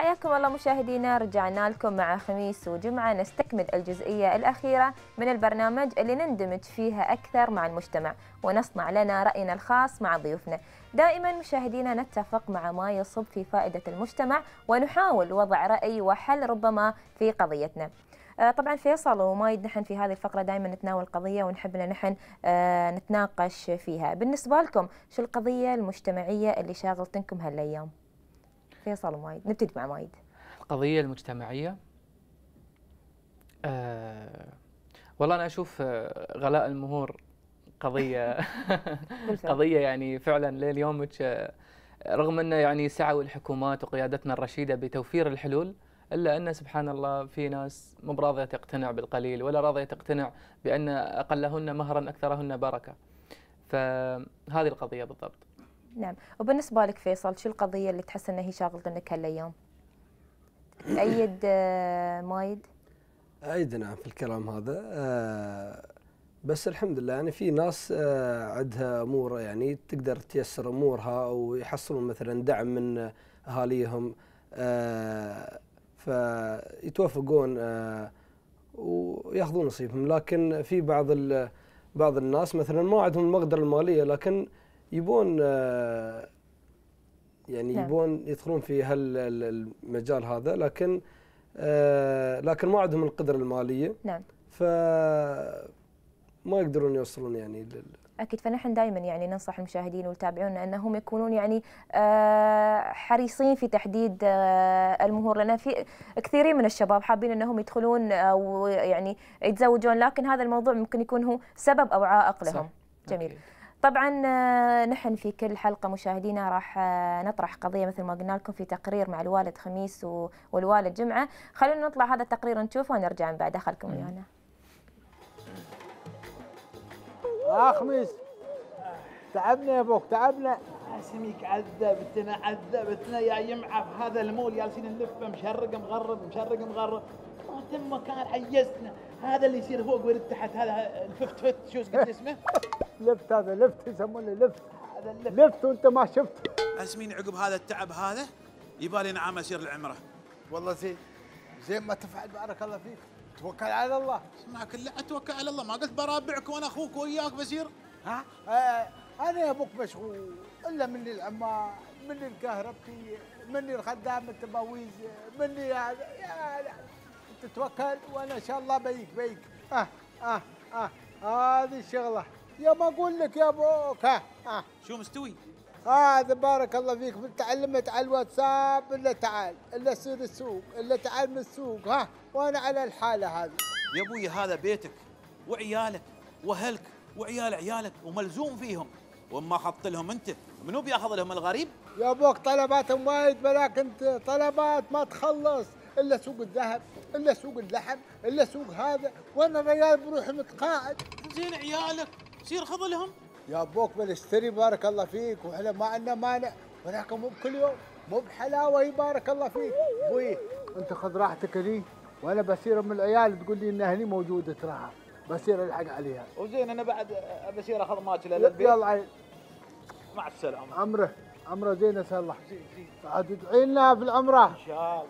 حياكم الله مشاهدينا رجعنا لكم مع خميس وجمعة نستكمل الجزئية الأخيرة من البرنامج اللي نندمج فيها أكثر مع المجتمع ونصنع لنا رأينا الخاص مع ضيوفنا دائما مشاهدينا نتفق مع ما يصب في فائدة المجتمع ونحاول وضع رأي وحل ربما في قضيتنا آه، طبعا فيصل ومايد نحن في هذه الفقره دائما نتناول قضيه ونحب ان نحن آه، نتناقش فيها بالنسبه لكم شو القضيه المجتمعيه اللي شاغلتنكم هالايام فيصل ومايد نبتدي مع مايد القضية المجتمعية أه والله أنا أشوف آه، غلاء المهور قضية قضية يعني فعلا لليومك آه، رغم أنه يعني سعوا الحكومات وقيادتنا الرشيدة بتوفير الحلول الا ان سبحان الله في ناس مو براضيه تقتنع بالقليل ولا راضيه تقتنع بان اقلهن مهرا اكثرهن بركه. فهذه القضيه بالضبط. نعم وبالنسبة لك فيصل شو القضية اللي تحس أنها هي شاغلتك هالأيام؟ تأيد آه، مايد؟ أيد نعم في الكلام هذا آه، بس الحمد لله يعني في ناس آه، عندها امور يعني تقدر تيسر امورها ويحصلون مثلا دعم من اهاليهم فيتوافقون وياخذون نصيبهم لكن في بعض بعض الناس مثلا ما عندهم المقدره الماليه لكن يبون آه، يعني نعم. يبون يدخلون في هالمجال هذا لكن آه، لكن ما عندهم القدره الماليه نعم ف ما يقدرون يوصلون يعني لل... اكيد فنحن دائما يعني ننصح المشاهدين والتابعونا انهم يكونون يعني آه، حريصين في تحديد المهور لان في كثيرين من الشباب حابين انهم يدخلون او يعني يتزوجون لكن هذا الموضوع ممكن يكون هو سبب او عائق لهم صح. جميل أكيد. طبعا آه، نحن في كل حلقه مشاهدينا راح آه، نطرح قضيه مثل ما قلنا لكم في تقرير مع الوالد خميس والوالد جمعه خلونا نطلع هذا التقرير نشوفه ونرجع من بعد خلكم ويانا يا آه، خميس تعبنا يا ابوك تعبنا اسميك عذبتنا عذبتنا يا يمعه في هذا المول جالسين نلفه مشرق مغرب مشرق مغرب ما تم مكان حيزتنا هذا اللي يصير فوق ويرد تحت هذا الفت فت شو اسمه؟ لفت هذا لفت يسمونه لفت هذا اللفت لفت وانت ما شفت اسمين عقب هذا التعب هذا يبالي نعم اسير العمره والله زين زين ما تفعل بارك الله فيك توكل على الله اسمعك لا اتوكل على الله ما قلت برابعك وانا اخوك وياك بسير ها آه انا يا ابوك مشغول الا مني العمار مني الكهربتي مني الخدام التباويز مني هذا يا, يا تتوكل وانا ان شاء الله بيك بيك اه اه اه هذه الشغله يا ما اقول لك يا ابوك ها ها أه. شو مستوي؟ هذا آه بارك الله فيك تعلمت على الواتساب الا تعال الا سير السوق الا تعال من السوق ها وانا على الحاله هذه يا ابوي هذا بيتك وعيالك واهلك وعيال عيالك وملزوم فيهم وما حط لهم انت منو بياخذ لهم الغريب؟ يا ابوك طلباتهم وايد ولكن طلبات ما تخلص الا سوق الذهب الا سوق اللحم الا سوق هذا وانا الرجال بروح متقاعد زين عيالك سير خذ لهم يا ابوك بنشتري بارك الله فيك واحنا ما عندنا مانع ولكن مو بكل يوم مو بحلاوه يبارك الله فيك ابوي انت خذ راحتك لي وانا بسير من العيال تقول لي ان هني موجوده تراها بسير الحق عليها وزين انا بعد بسير اخذ ماكله للبيت يلا عين مع السلامه امره امره زين اسال الله زين زين عاد ادعي لنا بالعمره ان شاء الله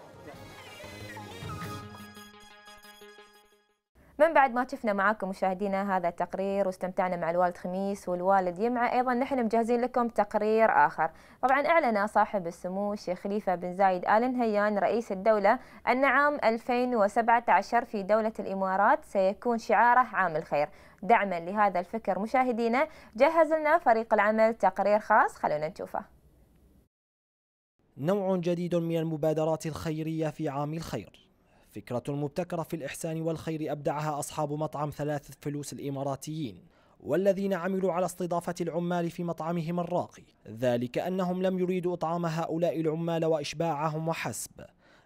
من بعد ما شفنا معاكم مشاهدينا هذا التقرير واستمتعنا مع الوالد خميس والوالد يمعة أيضا نحن مجهزين لكم تقرير آخر طبعا أعلن صاحب السمو الشيخ خليفة بن زايد آل نهيان رئيس الدولة أن عام 2017 في دولة الإمارات سيكون شعاره عام الخير دعما لهذا الفكر مشاهدينا جهز لنا فريق العمل تقرير خاص خلونا نشوفه نوع جديد من المبادرات الخيرية في عام الخير فكرة مبتكرة في الإحسان والخير أبدعها أصحاب مطعم ثلاثة فلوس الإماراتيين والذين عملوا على استضافة العمال في مطعمهم الراقي ذلك أنهم لم يريدوا إطعام هؤلاء العمال وإشباعهم وحسب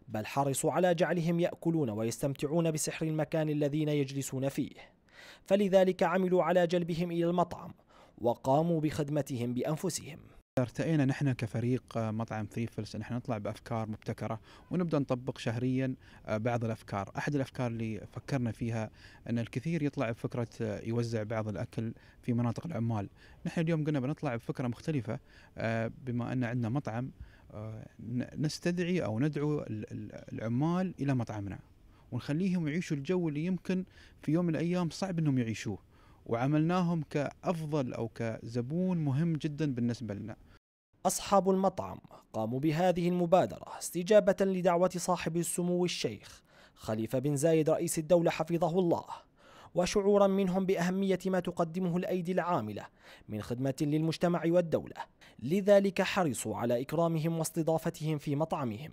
بل حرصوا على جعلهم يأكلون ويستمتعون بسحر المكان الذين يجلسون فيه فلذلك عملوا على جلبهم إلى المطعم وقاموا بخدمتهم بأنفسهم ارتئينا نحن كفريق آه، مطعم ثريفلس ان احنا نطلع بافكار مبتكره ونبدا نطبق شهريا آه، بعض الافكار، احد الافكار اللي فكرنا فيها ان الكثير يطلع بفكره آه، يوزع بعض الاكل في مناطق العمال، نحن اليوم قلنا بنطلع بفكره مختلفه بما ان عندنا مطعم نستدعي او ندعو العمال الى مطعمنا ونخليهم يعيشوا الجو اللي يمكن في يوم من الايام صعب انهم يعيشوه. وعملناهم كافضل او كزبون مهم جدا بالنسبه لنا أصحاب المطعم قاموا بهذه المبادرة استجابة لدعوة صاحب السمو الشيخ خليفة بن زايد رئيس الدولة حفظه الله وشعورا منهم بأهمية ما تقدمه الأيدي العاملة من خدمة للمجتمع والدولة لذلك حرصوا على إكرامهم واستضافتهم في مطعمهم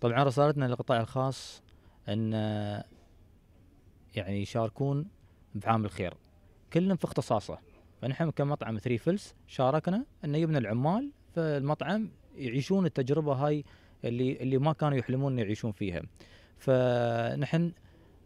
طبعا رسالتنا للقطاع الخاص أن يعني يشاركون بعام الخير كلهم في اختصاصه فنحن كمطعم ثري فلس شاركنا أن يبنى العمال فالمطعم يعيشون التجربه هاي اللي اللي ما كانوا يحلمون يعيشون فيها فنحن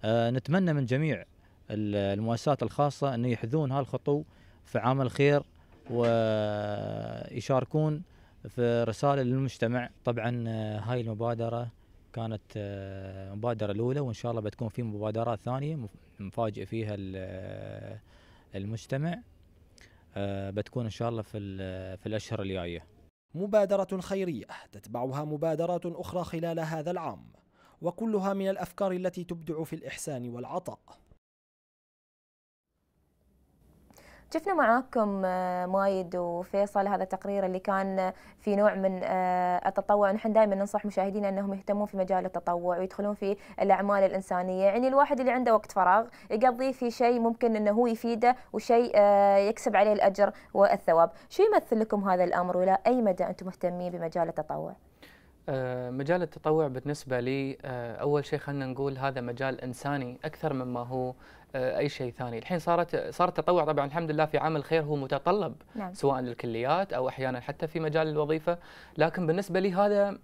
آه، نتمنى من جميع المؤسسات الخاصه انه يحذون هالخطو في عمل خير ويشاركون في رساله للمجتمع طبعا آه، هاي المبادره كانت آه، مبادرة الاولى وان شاء الله بتكون في مبادرات ثانيه مفاجئ فيها المجتمع بتكون ان شاء الله في في الاشهر الجايه مبادرة خيرية تتبعها مبادرات أخرى خلال هذا العام وكلها من الأفكار التي تبدع في الإحسان والعطاء شفنا معاكم آه، مايد وفيصل هذا التقرير اللي كان آه، في نوع من آه، التطوع نحن دائما ننصح مشاهدينا انهم يهتمون في مجال التطوع ويدخلون في الاعمال الانسانيه يعني الواحد اللي عنده وقت فراغ يقضيه في شيء ممكن انه هو يفيده وشيء يكسب عليه الاجر والثواب شو يمثل لكم هذا الامر والى اي مدى انتم مهتمين بمجال التطوع آه، مجال التطوع بالنسبة لي آه، أول شيء خلينا نقول هذا مجال إنساني أكثر مما هو آه، أي شيء ثاني الحين صارت صار التطوع طبعا الحمد لله في عمل خير هو متطلب نعم. سواء للكليات أو أحيانا حتى في مجال الوظيفة لكن بالنسبة لي هذا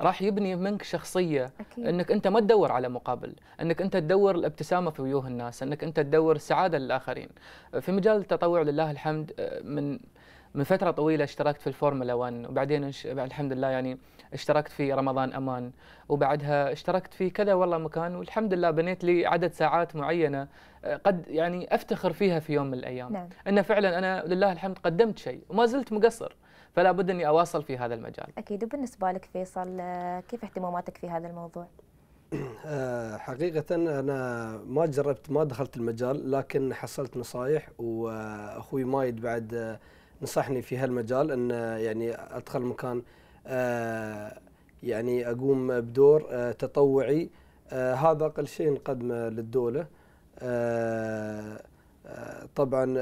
راح يبني منك شخصيه أكيد. انك انت ما تدور على مقابل انك انت تدور الابتسامه في وجوه الناس انك انت تدور السعاده للاخرين في مجال التطوع لله الحمد من من فتره طويله اشتركت في الفورمولا 1 وبعدين الحمد لله يعني اشتركت في رمضان امان وبعدها اشتركت في كذا والله مكان والحمد لله بنيت لي عدد ساعات معينه آه، قد يعني افتخر فيها في يوم من الايام نعم. ان فعلا انا لله الحمد قدمت شيء وما زلت مقصر فلا بد اني اواصل في هذا المجال اكيد وبالنسبه لك فيصل آه، كيف اهتماماتك في هذا الموضوع آه، حقيقة أنا ما جربت ما دخلت المجال لكن حصلت نصائح وأخوي مايد بعد نصحني في هالمجال أن يعني أدخل مكان آه، يعني اقوم بدور آه، تطوعي آه، هذا اقل شيء نقدمه للدوله طبعا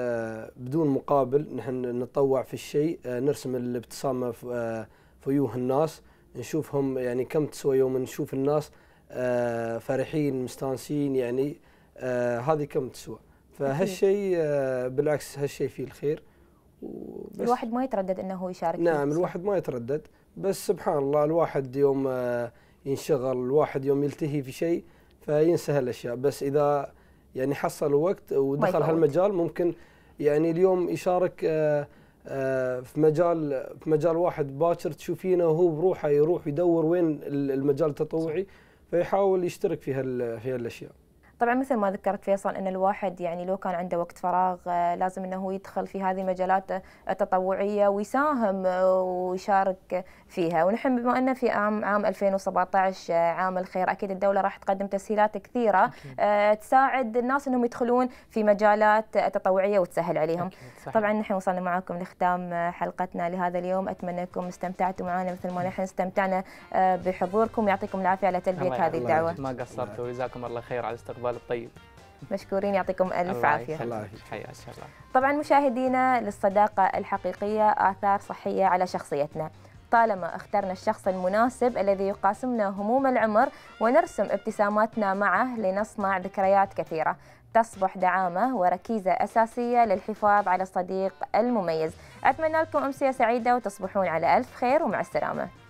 بدون مقابل نحن نتطوع في الشيء نرسم الابتسامه في وجوه الناس نشوفهم يعني كم تسوى يوم نشوف الناس فرحين مستانسين يعني هذه كم تسوى فهالشيء بالعكس هالشيء فيه الخير الواحد ما يتردد انه يشارك نعم الواحد ما يتردد بس سبحان الله الواحد يوم آه، ينشغل الواحد يوم يلتهي في شيء فينسى هالاشياء بس اذا يعني حصل وقت ودخل هالمجال ممكن يعني اليوم يشارك آه، آه، في مجال في مجال واحد باكر تشوفينه وهو بروحه يروح يدور وين المجال التطوعي فيحاول يشترك في هال في هالاشياء. طبعا مثل ما ذكرت فيصل ان الواحد يعني لو كان عنده وقت فراغ آه، لازم انه يدخل في هذه المجالات آه، التطوعيه ويساهم آه، ويشارك فيها ونحن بما ان في عام عام 2017 عام الخير اكيد الدوله راح تقدم تسهيلات كثيره أكيد. تساعد الناس انهم يدخلون في مجالات تطوعيه وتسهل عليهم طبعا نحن وصلنا معكم لختام حلقتنا لهذا اليوم اتمنى انكم استمتعتوا معنا مثل ما نحن استمتعنا بحضوركم يعطيكم العافيه على تلبيه هذه الدعوه ما قصرتوا جزاكم الله خير على استقبال السؤال الطيب مشكورين يعطيكم الف عافيه الله يحييك طبعا مشاهدينا للصداقه الحقيقيه اثار صحيه على شخصيتنا طالما اخترنا الشخص المناسب الذي يقاسمنا هموم العمر ونرسم ابتساماتنا معه لنصنع ذكريات كثيره تصبح دعامه وركيزه اساسيه للحفاظ على الصديق المميز اتمنى لكم امسيه سعيده وتصبحون على الف خير ومع السلامه